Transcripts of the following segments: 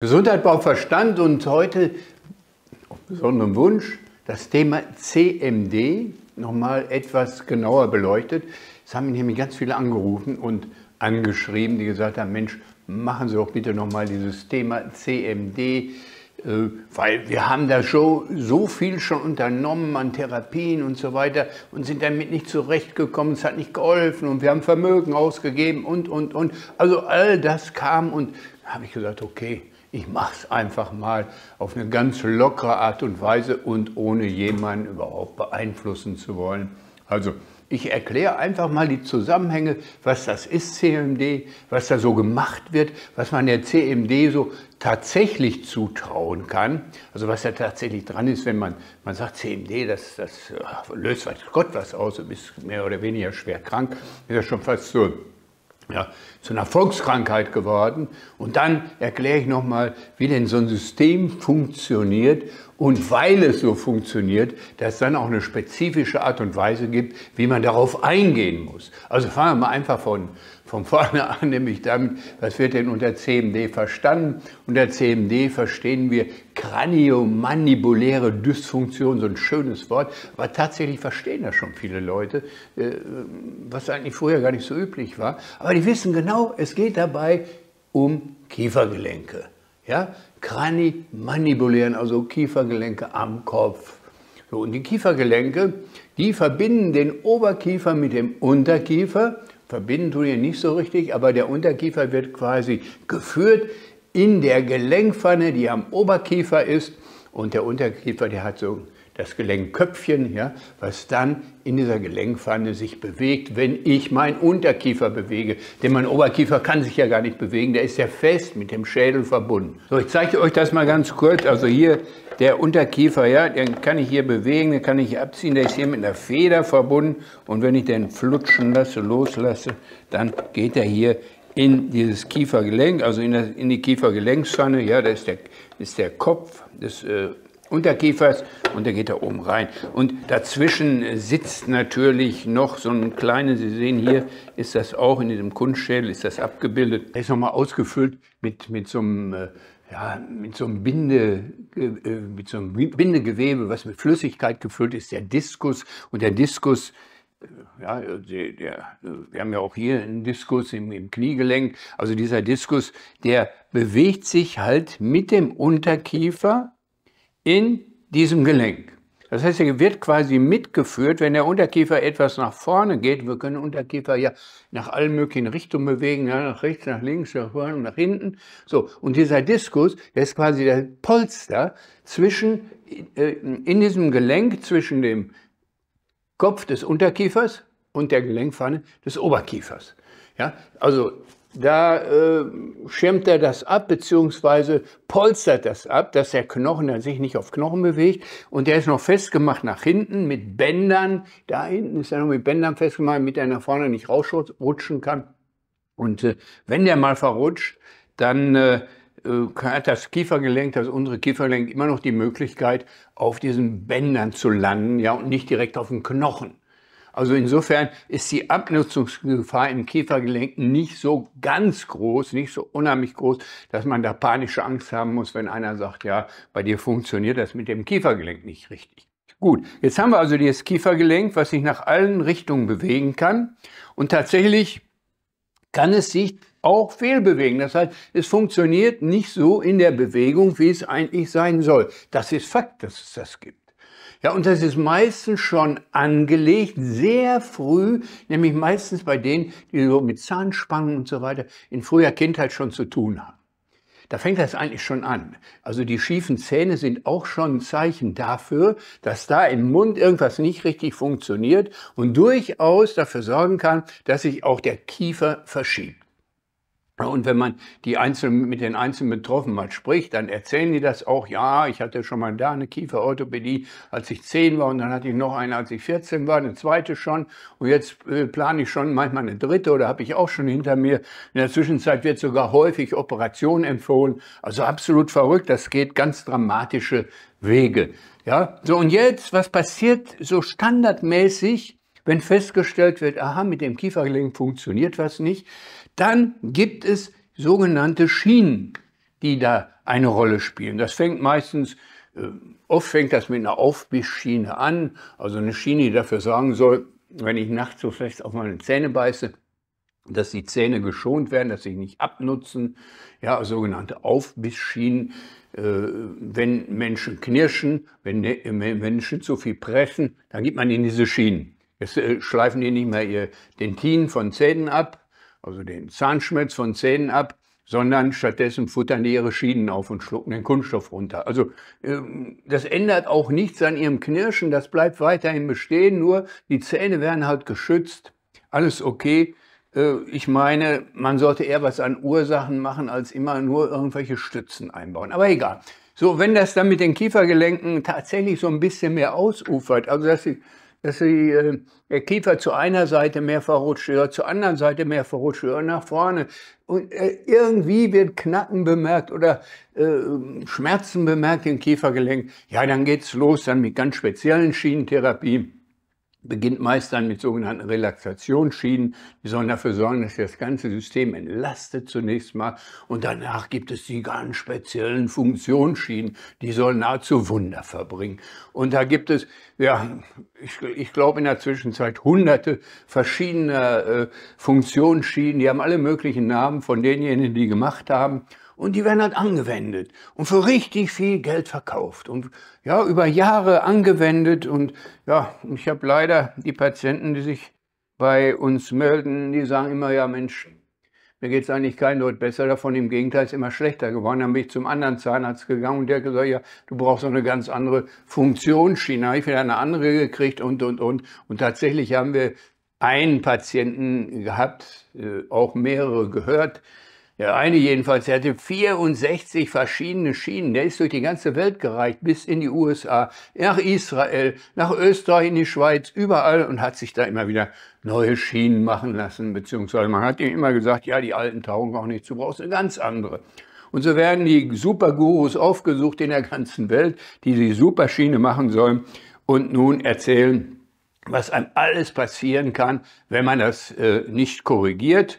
Gesundheit braucht Verstand und heute auf besonderen Wunsch das Thema CMD nochmal etwas genauer beleuchtet. Es haben nämlich ganz viele angerufen und angeschrieben, die gesagt haben, Mensch, machen Sie doch bitte nochmal dieses Thema CMD, äh, weil wir haben da schon so viel schon unternommen an Therapien und so weiter und sind damit nicht zurechtgekommen, es hat nicht geholfen und wir haben Vermögen ausgegeben und, und, und. Also all das kam und habe ich gesagt, okay, ich mache es einfach mal auf eine ganz lockere Art und Weise und ohne jemanden überhaupt beeinflussen zu wollen. Also ich erkläre einfach mal die Zusammenhänge, was das ist CMD, was da so gemacht wird, was man der CMD so tatsächlich zutrauen kann. Also was da tatsächlich dran ist, wenn man, man sagt, CMD, das, das äh, löst weiß Gott was aus, du bist mehr oder weniger schwer krank, ist ja schon fast so ja, zu einer Volkskrankheit geworden. Und dann erkläre ich nochmal, wie denn so ein System funktioniert und weil es so funktioniert, dass es dann auch eine spezifische Art und Weise gibt, wie man darauf eingehen muss. Also fangen wir mal einfach von, von vorne an nämlich damit, was wird denn unter CMD verstanden? Unter CMD verstehen wir kraniomandibuläre Dysfunktion, so ein schönes Wort, aber tatsächlich verstehen das schon viele Leute, äh, was eigentlich vorher gar nicht so üblich war. Aber die wissen genau, es geht dabei um Kiefergelenke. Ja? Kranimandibulären, also Kiefergelenke am Kopf. So, und die Kiefergelenke, die verbinden den Oberkiefer mit dem Unterkiefer Verbinden tun wir nicht so richtig, aber der Unterkiefer wird quasi geführt in der Gelenkpfanne, die am Oberkiefer ist. Und der Unterkiefer, der hat so das Gelenkköpfchen, ja, was dann in dieser Gelenkpfanne sich bewegt, wenn ich meinen Unterkiefer bewege. Denn mein Oberkiefer kann sich ja gar nicht bewegen, der ist ja fest mit dem Schädel verbunden. So, ich zeige euch das mal ganz kurz. Also hier der Unterkiefer, ja, den kann ich hier bewegen, den kann ich abziehen, der ist hier mit einer Feder verbunden. Und wenn ich den flutschen lasse, loslasse, dann geht er hier in dieses Kiefergelenk, also in, das, in die Kiefergelenkspfanne, ja, da ist der, ist der Kopf des äh, Unterkiefers und dann geht er oben rein. Und dazwischen sitzt natürlich noch so ein kleines, Sie sehen hier, ist das auch in diesem Kunstschädel, ist das abgebildet. Er ist nochmal ausgefüllt mit, mit so einem... Äh, ja, mit so, einem Binde, äh, äh, mit so einem Bindegewebe, was mit Flüssigkeit gefüllt ist, der Diskus. Und der Diskus äh, ja, der, der, wir haben ja auch hier einen Diskus im, im, Kniegelenk. Also dieser Diskus, der bewegt sich halt mit dem Unterkiefer in diesem Gelenk. Das heißt, er wird quasi mitgeführt, wenn der Unterkiefer etwas nach vorne geht. Wir können Unterkiefer ja nach allen möglichen Richtungen bewegen, ja, nach rechts, nach links, nach vorne, und nach hinten. So, und dieser Diskus, der ist quasi der Polster zwischen, äh, in diesem Gelenk zwischen dem Kopf des Unterkiefers und der Gelenkpfanne des Oberkiefers. Ja, also da äh, schirmt er das ab, beziehungsweise polstert das ab, dass der Knochen der sich nicht auf Knochen bewegt. Und der ist noch festgemacht nach hinten mit Bändern. Da hinten ist er noch mit Bändern festgemacht, damit er nach vorne nicht rausrutschen kann. Und äh, wenn der mal verrutscht, dann äh, äh hat das Kiefergelenk, das untere Kiefergelenk immer noch die Möglichkeit, auf diesen Bändern zu landen, ja, und nicht direkt auf den Knochen. Also insofern ist die Abnutzungsgefahr im Kiefergelenk nicht so ganz groß, nicht so unheimlich groß, dass man da panische Angst haben muss, wenn einer sagt, ja, bei dir funktioniert das mit dem Kiefergelenk nicht richtig. Gut, jetzt haben wir also dieses Kiefergelenk, was sich nach allen Richtungen bewegen kann. Und tatsächlich kann es sich auch fehlbewegen. Das heißt, es funktioniert nicht so in der Bewegung, wie es eigentlich sein soll. Das ist Fakt, dass es das gibt. Ja, und das ist meistens schon angelegt, sehr früh, nämlich meistens bei denen, die so mit Zahnspangen und so weiter in früher Kindheit schon zu tun haben. Da fängt das eigentlich schon an. Also die schiefen Zähne sind auch schon ein Zeichen dafür, dass da im Mund irgendwas nicht richtig funktioniert und durchaus dafür sorgen kann, dass sich auch der Kiefer verschiebt. Und wenn man die Einzelnen, mit den einzelnen Betroffenen mal spricht, dann erzählen die das auch. Ja, ich hatte schon mal da eine Kieferorthopädie, als ich zehn war und dann hatte ich noch eine, als ich 14 war, eine zweite schon. Und jetzt äh, plane ich schon manchmal eine dritte oder habe ich auch schon hinter mir. In der Zwischenzeit wird sogar häufig Operation empfohlen. Also absolut verrückt, das geht ganz dramatische Wege. Ja, so und jetzt, was passiert so standardmäßig, wenn festgestellt wird, aha, mit dem Kiefergelenk funktioniert was nicht? Dann gibt es sogenannte Schienen, die da eine Rolle spielen. Das fängt meistens, äh, oft fängt das mit einer Aufbissschiene an, also eine Schiene, die dafür sorgen soll, wenn ich nachts so fest auf meine Zähne beiße, dass die Zähne geschont werden, dass sie nicht abnutzen. Ja, sogenannte Aufbissschienen, äh, wenn Menschen knirschen, wenn, ne, wenn Menschen zu viel pressen, dann gibt man ihnen diese Schienen. Jetzt äh, schleifen die nicht mehr ihr Dentin von Zähnen ab, also den Zahnschmerz von Zähnen ab, sondern stattdessen futtern die ihre Schienen auf und schlucken den Kunststoff runter. Also ähm, das ändert auch nichts an ihrem Knirschen, das bleibt weiterhin bestehen, nur die Zähne werden halt geschützt. Alles okay. Äh, ich meine, man sollte eher was an Ursachen machen, als immer nur irgendwelche Stützen einbauen. Aber egal. So, wenn das dann mit den Kiefergelenken tatsächlich so ein bisschen mehr ausufert, also dass sie dass die, äh, der Kiefer zu einer Seite mehr verrutscht oder zur anderen Seite mehr verrutscht oder nach vorne. Und äh, irgendwie wird Knacken bemerkt oder äh, Schmerzen bemerkt im Kiefergelenk. Ja, dann geht es los dann mit ganz speziellen Schienentherapien beginnt meist dann mit sogenannten Relaxationsschienen. Die sollen dafür sorgen, dass das ganze System entlastet zunächst mal und danach gibt es die ganz speziellen Funktionsschienen, die sollen nahezu Wunder verbringen. Und da gibt es, ja, ich, ich glaube in der Zwischenzeit hunderte verschiedener äh, Funktionsschienen, die haben alle möglichen Namen von denjenigen, die gemacht haben und die werden halt angewendet und für richtig viel Geld verkauft und ja, über Jahre angewendet und ja, ich habe leider die Patienten, die sich bei uns melden, die sagen immer, ja Mensch, mir geht es eigentlich kein Leut besser davon, im Gegenteil, ist immer schlechter geworden. Dann bin ich zum anderen Zahnarzt gegangen und der hat gesagt, ja, du brauchst auch eine ganz andere Funktion, habe Ich wieder eine andere gekriegt und, und, und. Und tatsächlich haben wir einen Patienten gehabt, äh, auch mehrere gehört, ja, eine jedenfalls, der hatte 64 verschiedene Schienen. Der ist durch die ganze Welt gereicht, bis in die USA, nach Israel, nach Österreich, in die Schweiz, überall und hat sich da immer wieder neue Schienen machen lassen. Beziehungsweise man hat ihm immer gesagt, ja, die alten taugen auch nicht, du brauchst eine ganz andere. Und so werden die Supergurus aufgesucht in der ganzen Welt, die die Superschiene machen sollen und nun erzählen, was einem alles passieren kann, wenn man das äh, nicht korrigiert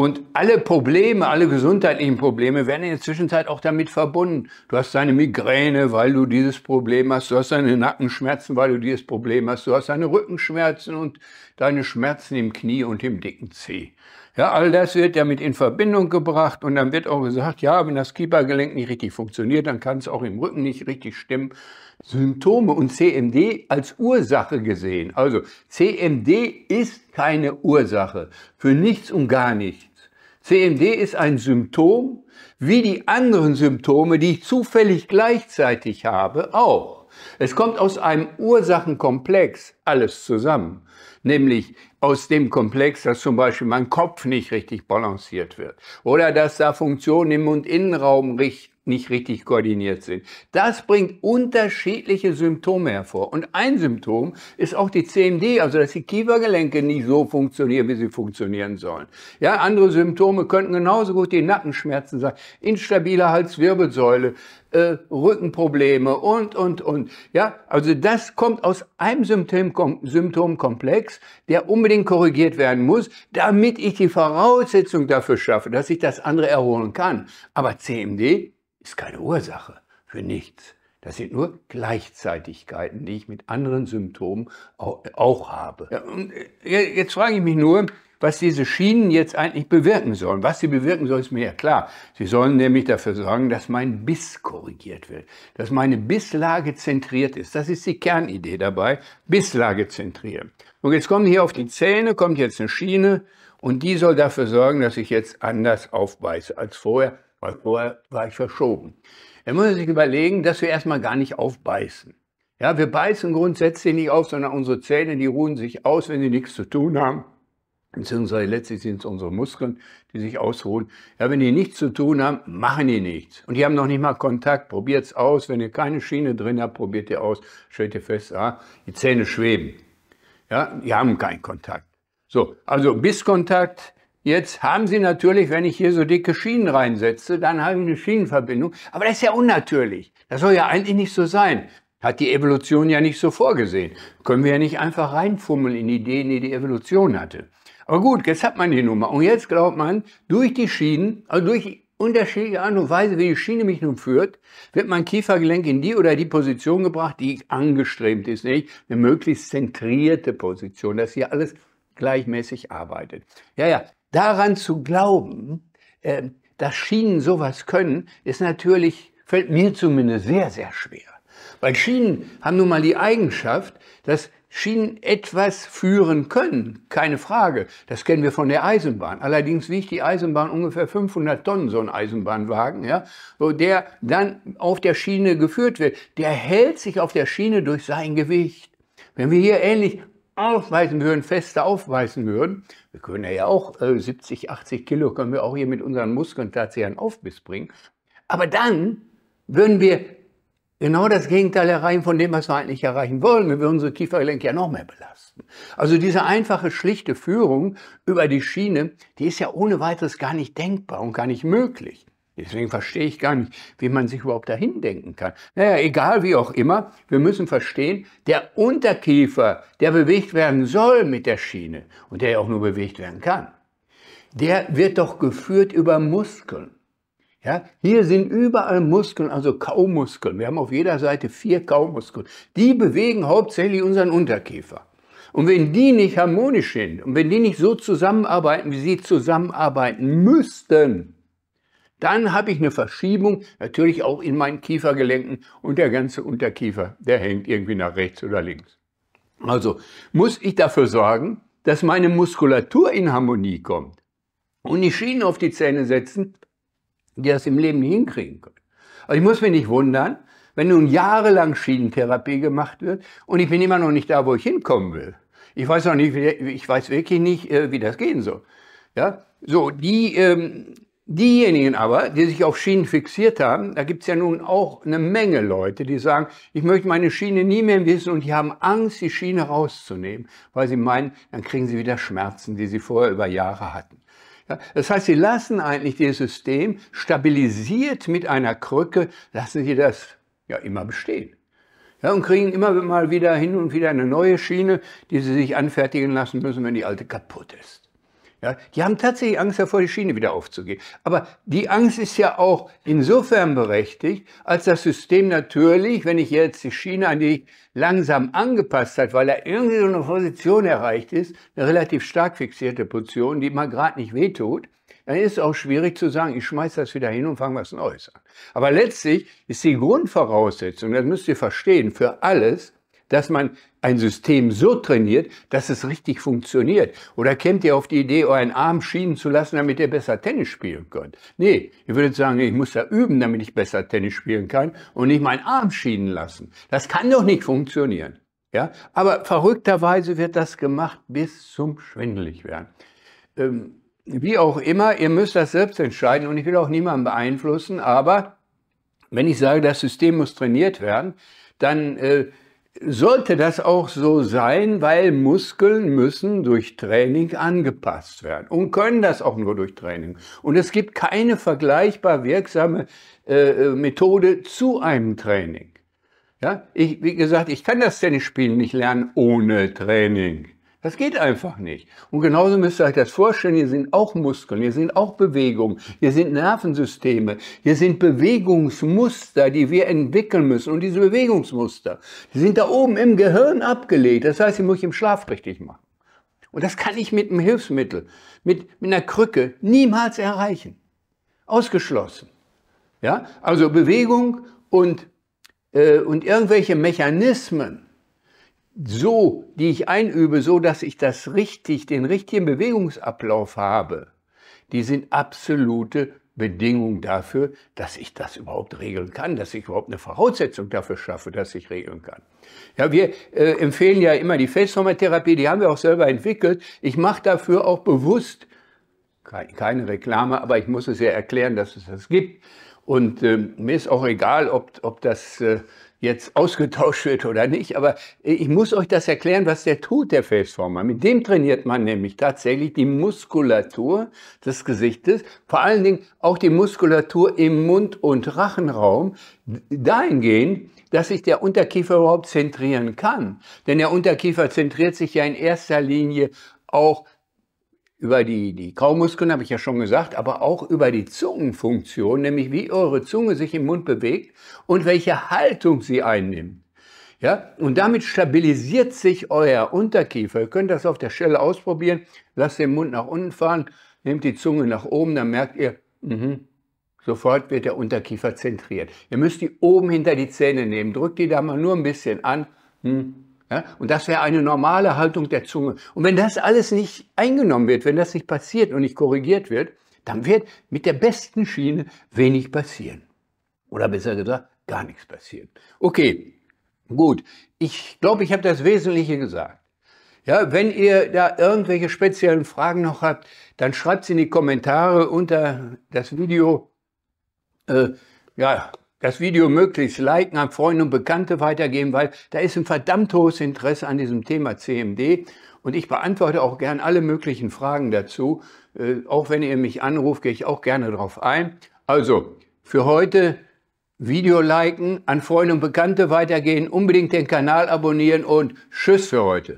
und alle Probleme, alle gesundheitlichen Probleme werden in der Zwischenzeit auch damit verbunden. Du hast deine Migräne, weil du dieses Problem hast. Du hast deine Nackenschmerzen, weil du dieses Problem hast. Du hast deine Rückenschmerzen und deine Schmerzen im Knie und im dicken Zeh. Ja, all das wird damit in Verbindung gebracht und dann wird auch gesagt, ja, wenn das Kiepergelenk nicht richtig funktioniert, dann kann es auch im Rücken nicht richtig stimmen. Symptome und CMD als Ursache gesehen. Also CMD ist keine Ursache für nichts und gar nicht. CMD ist ein Symptom, wie die anderen Symptome, die ich zufällig gleichzeitig habe, auch. Es kommt aus einem Ursachenkomplex alles zusammen, nämlich aus dem Komplex, dass zum Beispiel mein Kopf nicht richtig balanciert wird oder dass da Funktionen im Mund-Innenraum Mundinnenraum nicht richtig koordiniert sind. Das bringt unterschiedliche Symptome hervor. Und ein Symptom ist auch die CMD, also dass die Kiefergelenke nicht so funktionieren, wie sie funktionieren sollen. Ja, andere Symptome könnten genauso gut die Nackenschmerzen sein, instabile Halswirbelsäule, äh, Rückenprobleme und, und, und. Ja, also das kommt aus einem Symptom, Symptomkomplex, der unbedingt korrigiert werden muss, damit ich die Voraussetzung dafür schaffe, dass ich das andere erholen kann. Aber CMD ist keine Ursache für nichts. Das sind nur Gleichzeitigkeiten, die ich mit anderen Symptomen auch, habe. Ja, äh, jetzt frage ich mich nur, was diese Schienen jetzt eigentlich bewirken sollen. Was sie bewirken sollen, ist mir ja klar. Sie sollen nämlich dafür sorgen, dass mein Biss korrigiert wird, dass meine Bisslage zentriert ist. Das ist die Kernidee dabei, Bisslage zentrieren. Und jetzt kommen hier auf die Zähne, kommt jetzt eine Schiene und die soll dafür sorgen, dass ich jetzt anders aufbeiße als vorher weil vorher war ich verschoben. Er muss sich überlegen, dass wir erstmal gar nicht aufbeißen. Ja, wir beißen grundsätzlich nicht auf, sondern unsere Zähne, die ruhen sich aus, wenn sie nichts zu tun haben. Beziehungsweise letztlich sind es unsere Muskeln, die sich ausruhen. Ja, wenn die nichts zu tun haben, machen die nichts. Und die haben noch nicht mal Kontakt. Probiert's aus. Wenn ihr keine Schiene drin habt, probiert ihr aus. Stellt ihr fest, ah, die Zähne schweben. Ja, die haben keinen Kontakt. So, also bis Kontakt, Jetzt haben Sie natürlich, wenn ich hier so dicke Schienen reinsetze, dann habe ich eine Schienenverbindung. Aber das ist ja unnatürlich. Das soll ja eigentlich nicht so sein. Hat die Evolution ja nicht so vorgesehen. Können wir ja nicht einfach reinfummeln in Ideen, die die Evolution hatte. Aber gut, jetzt hat man die Nummer. Und jetzt glaubt man, durch die Schienen, also durch unterschiedliche Art und Weise, wie die Schiene mich nun führt, wird mein Kiefergelenk in die oder die Position gebracht, die angestrebt ist, nicht? Eine möglichst zentrierte Position, dass hier alles gleichmäßig arbeitet. Ja, ja, daran zu glauben, äh, dass Schienen sowas können, ist natürlich, fällt mir zumindest sehr, sehr schwer. Weil Schienen haben nun mal die Eigenschaft, dass Schienen etwas führen können, keine Frage. Das kennen wir von der Eisenbahn. Allerdings wiegt die Eisenbahn ungefähr 500 Tonnen, so ein Eisenbahnwagen, ja, wo der dann auf der Schiene geführt wird. Der hält sich auf der Schiene durch sein Gewicht. Wenn wir hier ähnlich aufweisen würden, fester aufweisen würden, wir können ja auch äh, 70, 80 Kilo können wir auch hier mit unseren Muskeln tatsächlich einen Aufbiss bringen. Aber dann würden wir genau das Gegenteil erreichen von dem, was wir eigentlich erreichen wollen. Wir würden unsere Kiefergelenke ja noch mehr belasten. Also diese einfache, schlichte Führung über die Schiene, die ist ja ohne weiteres gar nicht denkbar und gar nicht möglich. Deswegen verstehe ich gar nicht, wie man sich überhaupt dahin denken kann. Naja, egal wie auch immer, wir müssen verstehen, der Unterkiefer, der bewegt werden soll mit der Schiene und der ja auch nur bewegt werden kann, der wird doch geführt über Muskeln. Ja, hier sind überall Muskeln, also Kaumuskeln. Wir haben auf jeder Seite vier Kaumuskeln. Die bewegen hauptsächlich unseren Unterkiefer. Und wenn die nicht harmonisch sind und wenn die nicht so zusammenarbeiten, wie sie zusammenarbeiten müssten, dann habe ich eine Verschiebung, natürlich auch in meinen Kiefergelenken und der ganze Unterkiefer, der hängt irgendwie nach rechts oder links. Also muss ich dafür sorgen, dass meine Muskulatur in Harmonie kommt und die Schienen auf die Zähne setzen, die das im Leben nicht hinkriegen können. Also ich muss mich nicht wundern, wenn nun jahrelang Schienentherapie gemacht wird und ich bin immer noch nicht da, wo ich hinkommen will. Ich weiß noch nicht, ich weiß wirklich nicht, äh, wie das gehen soll. Ja? So, die ähm, Diejenigen aber, die sich auf Schienen fixiert haben, da gibt es ja nun auch eine Menge Leute, die sagen, ich möchte meine Schiene nie mehr wissen und die haben Angst, die Schiene rauszunehmen, weil sie meinen, dann kriegen sie wieder Schmerzen, die sie vorher über Jahre hatten. Ja, das heißt, sie lassen eigentlich dieses System stabilisiert mit einer Krücke, lassen sie das ja immer bestehen. Ja, und kriegen immer mal wieder hin und wieder eine neue Schiene, die sie sich anfertigen lassen müssen, wenn die alte kaputt ist. Ja, die haben tatsächlich Angst davor, die Schiene wieder aufzugehen. Aber die Angst ist ja auch insofern berechtigt, als das System natürlich, wenn ich jetzt die Schiene an die langsam angepasst hat, weil er irgendwie so eine Position erreicht ist, eine relativ stark fixierte Position, die mal gerade nicht wehtut, dann ist es auch schwierig zu sagen, ich schmeiße das wieder hin und fange was Neues an. Aber letztlich ist die Grundvoraussetzung, das müsst ihr verstehen, für alles, dass man ein System so trainiert, dass es richtig funktioniert. Oder kämmt ihr auf die Idee, euren Arm schienen zu lassen, damit ihr besser Tennis spielen könnt? Nee, ihr würdet sagen, ich muss da üben, damit ich besser Tennis spielen kann und nicht meinen Arm schienen lassen. Das kann doch nicht funktionieren. Ja? Aber verrückterweise wird das gemacht bis zum Schwindeligwerden. Ähm, wie auch immer, ihr müsst das selbst entscheiden und ich will auch niemanden beeinflussen, aber wenn ich sage, das System muss trainiert werden, dann äh, sollte das auch so sein, weil Muskeln müssen durch Training angepasst werden und können das auch nur durch Training. Und es gibt keine vergleichbar wirksame äh, äh Methode zu einem Training. Ja, ich, wie gesagt, ich kann das Tennisspielen nicht lernen ohne Training. Das geht einfach nicht. Und genauso müsst ihr euch das vorstellen, hier sind auch Muskeln, hier sind auch Bewegungen, hier sind Nervensysteme, hier sind Bewegungsmuster, die wir entwickeln müssen. Und diese Bewegungsmuster, die sind da oben im Gehirn abgelegt. Das heißt, die muss ich im Schlaf richtig machen. Und das kann ich mit einem Hilfsmittel, mit, mit einer Krücke niemals erreichen. Ausgeschlossen. Ja? Also Bewegung und, äh, und irgendwelche Mechanismen, so, die ich einübe, so dass ich das richtig, den richtigen Bewegungsablauf habe, die sind absolute Bedingungen dafür, dass ich das überhaupt regeln kann, dass ich überhaupt eine Voraussetzung dafür schaffe, dass ich regeln kann. Ja, wir äh, empfehlen ja immer die Felsformatherapie, die haben wir auch selber entwickelt. Ich mache dafür auch bewusst keine Reklame, aber ich muss es ja erklären, dass es das gibt. Und äh, mir ist auch egal, ob, ob das äh, jetzt ausgetauscht wird oder nicht, aber ich muss euch das erklären, was der tut, der Faceformer. Mit dem trainiert man nämlich tatsächlich die Muskulatur des Gesichtes, vor allen Dingen auch die Muskulatur im Mund- und Rachenraum, dahingehend, dass sich der Unterkiefer überhaupt zentrieren kann. Denn der Unterkiefer zentriert sich ja in erster Linie auch über die, die Kaumuskeln, habe ich ja schon gesagt, aber auch über die Zungenfunktion, nämlich wie eure Zunge sich im Mund bewegt und welche Haltung sie einnimmt. Ja, und damit stabilisiert sich euer Unterkiefer. Ihr könnt das auf der Stelle ausprobieren. Lasst den Mund nach unten fahren, nehmt die Zunge nach oben, dann merkt ihr, mh, sofort wird der Unterkiefer zentriert. Ihr müsst die oben hinter die Zähne nehmen, drückt die da mal nur ein bisschen an. Mh, hm, ja, und das wäre eine normale Haltung der Zunge. Und wenn das alles nicht eingenommen wird, wenn das nicht passiert und nicht korrigiert wird, dann wird mit der besten Schiene wenig passieren. Oder besser gesagt, gar nichts passieren. Okay, gut. Ich glaube, ich habe das Wesentliche gesagt. Ja, wenn ihr da irgendwelche speziellen Fragen noch habt, dann schreibt sie in die Kommentare unter das Video. Äh, ja, das Video möglichst liken, an Freunde und Bekannte weitergeben, weil da ist ein verdammt hohes Interesse an diesem Thema CMD und ich beantworte auch gern alle möglichen Fragen dazu. Äh, auch wenn ihr mich anruft, gehe ich auch gerne darauf ein. Also, für heute Video liken, an Freunde und Bekannte weitergehen, unbedingt den Kanal abonnieren und Tschüss für heute.